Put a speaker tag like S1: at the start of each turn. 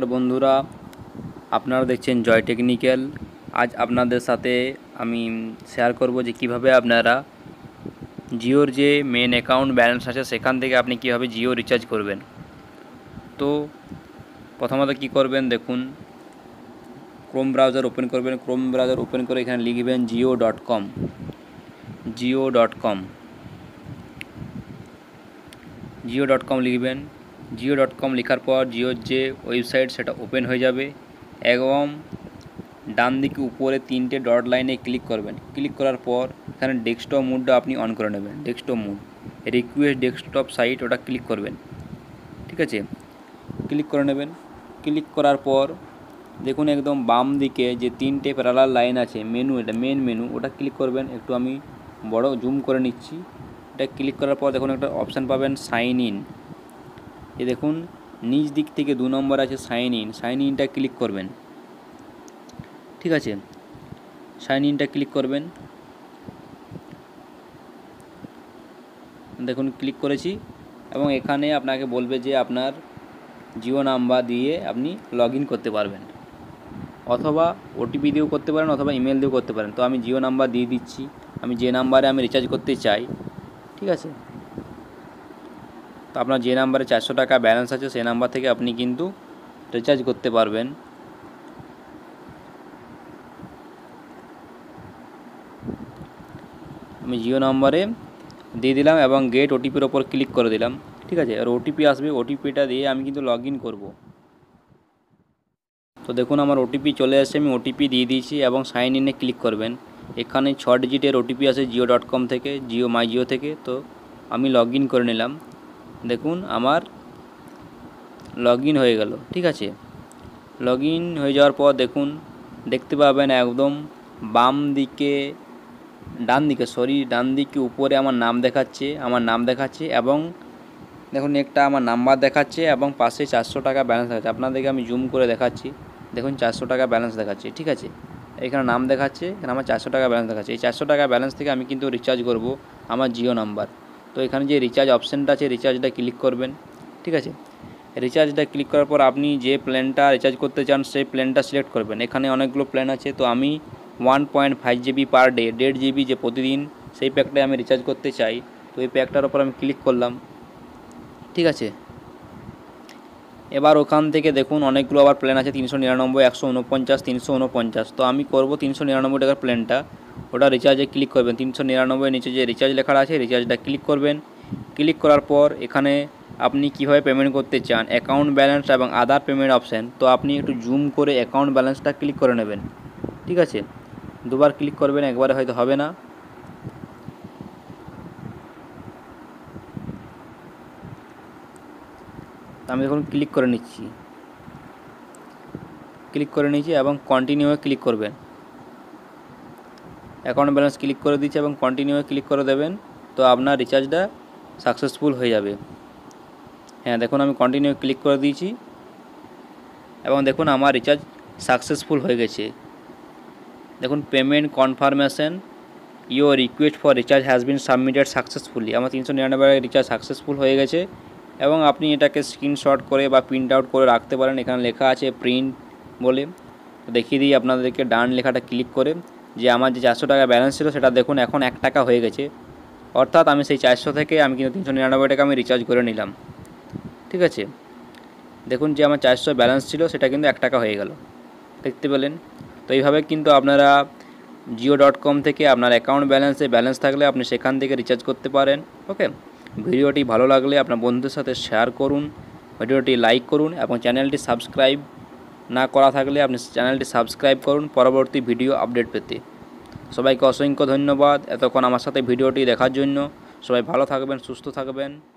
S1: নমস্কার বন্ধুরা আপনারা দেখছেন জয় টেকনিক্যাল আজ আপনাদের সাথে আমি শেয়ার করব যে কিভাবে আপনারা জিওর যে মেন অ্যাকাউন্ট ব্যালেন্স আছে সেখান থেকে আপনি কিভাবে জিও রিচার্জ করবেন তো প্রথমত কি করবেন দেখুন ক্রোম ব্রাউজার ওপেন করবেন ক্রোম ব্রাউজার ওপেন করে এখানে লিখবেন Jio dot com Jio dot com Jio dot com লিখবেন জিও ডট কম লেখার পর জিওর যে ওয়েবসাইট সেটা ওপেন হয়ে যাবে এবং ডান দিকে উপরে তিনটে ডট লাইনে ক্লিক করবেন ক্লিক করার পর এখানে ডেস্কটপ মুডটা আপনি অন করে নেবেন desktop mode request desktop site ওটা ক্লিক করবেন ঠিক আছে ক্লিক করে নেবেন ক্লিক করার পর দেখুন একদম বাম দিকে যে তিনটে প্যারালাল লাইন আছে মেনু এটা মেন মেনু ওটা ক্লিক করবেন একটু আমি বড় জুম করে নিচ্ছি এটা ক্লিক করার পর দেখুন একটা অপশান পাবেন সাইন ইন এ দেখুন নিচ দিক থেকে দু নম্বর আছে সাইন ইন সাইন ইনটা ক্লিক করবেন ঠিক আছে সাইন ইনটা ক্লিক করবেন দেখুন ক্লিক করেছি এবং এখানে আপনাকে বলবে যে আপনার জিও নাম্বার দিয়ে আপনি লগ করতে পারবেন অথবা ওটিপি দিয়েও করতে পারেন অথবা ইমেল দিয়েও করতে পারেন তো আমি জিও নাম্বার দিয়ে দিচ্ছি আমি যে নাম্বারে আমি রিচার্জ করতে চাই ঠিক আছে তো আপনার যে নাম্বারে চারশো টাকা ব্যালেন্স আছে সে নাম্বার থেকে আপনি কিন্তু রিচার্জ করতে পারবেন আমি জিও নম্বরে দিয়ে দিলাম এবং গেট ওটিপির ওপর ক্লিক করে দিলাম ঠিক আছে আর ওটিপি আসবে ওটিপিটা দিয়ে আমি কিন্তু লগ ইন করবো তো দেখুন আমার ওটিপি চলে আসছে আমি ওটিপি দিয়ে দিয়েছি এবং সাইন ইনে ক্লিক করবেন এখানে ছ ডিজিটের ওটিপি আসে জিও ডট কম থেকে জিও মাই জিও থেকে তো আমি লগ ইন করে নিলাম দেখুন আমার লগ হয়ে গেল ঠিক আছে লগ হয়ে যাওয়ার পর দেখুন দেখতে পাবেন একদম বাম দিকে ডান দিকে সরি ডান দিকে উপরে আমার নাম দেখাচ্ছে আমার নাম দেখাচ্ছে এবং দেখুন একটা আমার নাম্বার দেখাচ্ছে এবং পাশে চারশো টাকা ব্যালেন্স দেখাচ্ছে আপনাদেরকে আমি জুম করে দেখাচ্ছি দেখুন চারশো টাকা ব্যালেন্স দেখাচ্ছে ঠিক আছে এখানে নাম দেখাচ্ছে এখানে আমার চারশো টাকা ব্যালেন্স দেখাচ্ছে এই চারশো টাকা ব্যালেন্স থেকে আমি কিন্তু রিচার্জ করব আমার জিও নাম্বার তো এখানে যে রিচার্জ অপশানটা আছে রিচার্জটা ক্লিক করবেন ঠিক আছে রিচার্জটা ক্লিক করার পর আপনি যে প্ল্যানটা রিচার্জ করতে চান সেই প্ল্যানটা সিলেক্ট করবেন এখানে অনেকগুলো প্ল্যান আছে তো আমি one point five GB per day দেড় জিবি যে প্রতিদিন সেই প্যাকটাই আমি রিচার্জ করতে চাই তো এই প্যাকটার ওপর আমি ক্লিক করলাম ঠিক আছে এবার ওখান থেকে দেখুন অনেকগুলো আবার প্ল্যান আছে তিনশো নিরানব্বই একশো উনপঞ্চাশ তিনশো উনপঞ্চাশ তো আমি করবো তিনশো নিরানব্বই টাকার প্ল্যানটা ওটা রিচার্জে ক্লিক করবেন তিনশো নিরানব্বই নিচে যে রিচার্জ লেখা আছে রিচার্জটা ক্লিক করবেন ক্লিক করার পর এখানে আপনি কীভাবে পেমেন্ট করতে চান অ্যাকাউন্ট ব্যালেন্স এবং আদার পেমেন্ট অপশান তো আপনি একটু জুম করে অ্যাকাউন্ট ব্যালেন্সটা ক্লিক করে নেবেন ঠিক আছে দুবার ক্লিক করবেন একবারে হয়তো হবে না আমি এখন ক্লিক করে নিচ্ছি ক্লিক করে নিচ্ছি এবং কন্টিনিউয়ে ক্লিক করবেন অ্যাকাউন্ট ব্যালেন্স ক্লিক করে দিচ্ছে এবং কন্টিনিউ ক্লিক করে দেবেন তো আপনার রিচার্জটা সাকসেসফুল হয়ে যাবে হ্যাঁ দেখুন আমি কন্টিনিউ ক্লিক করে দিয়েছি এবং দেখুন আমার রিচার্জ সাকসেসফুল হয়ে গেছে দেখুন payment confirmation your request for recharge has been submitted successfully আমার তিনশো নিরানব্বই রিচার্জ সাকসেসফুল হয়ে গেছে এবং আপনি এটাকে স্ক্রিনশট করে বা প্রিন্ট আউট করে রাখতে পারেন এখানে লেখা আছে প্রিন্ট বলে দেখিয়ে দিই আপনাদেরকে ডান লেখাটা ক্লিক করে যে আমার যে চারশো টাকা ব্যালেন্স ছিল সেটা দেখুন এখন এক টাকা হয়ে গেছে অর্থাৎ আমি সেই চারশো থেকে আমি কিন্তু তিনশো নিরানব্বই টাকা আমি রিচার্জ করে নিলাম ঠিক আছে দেখুন যে আমার চারশো ব্যালেন্স ছিল সেটা কিন্তু এক টাকা হয়ে গেল দেখতে পেলেন তো এইভাবে কিন্তু আপনারা জিও ডট কম থেকে আপনার অ্যাকাউন্ট ব্যালেন্সে ব্যালেন্স থাকলে আপনি সেখান থেকে রিচার্জ করতে পারেন ওকে ভিডিওটি ভালো লাগলে আপনার বন্ধুদের সাথে শেয়ার করুন ভিডিওটি লাইক করুন এবং চ্যানেলটি সাবস্ক্রাইব না করা থাকলে আপনি চ্যানেলটি সাবস্ক্রাইব করুন পরবর্তী ভিডিও আপডেট পেতে সবাইকে অসংখ্য ধন্যবাদ এতক্ষণ আমার সাথে ভিডিওটি দেখার জন্য সবাই ভালো থাকবেন সুস্থ থাকবেন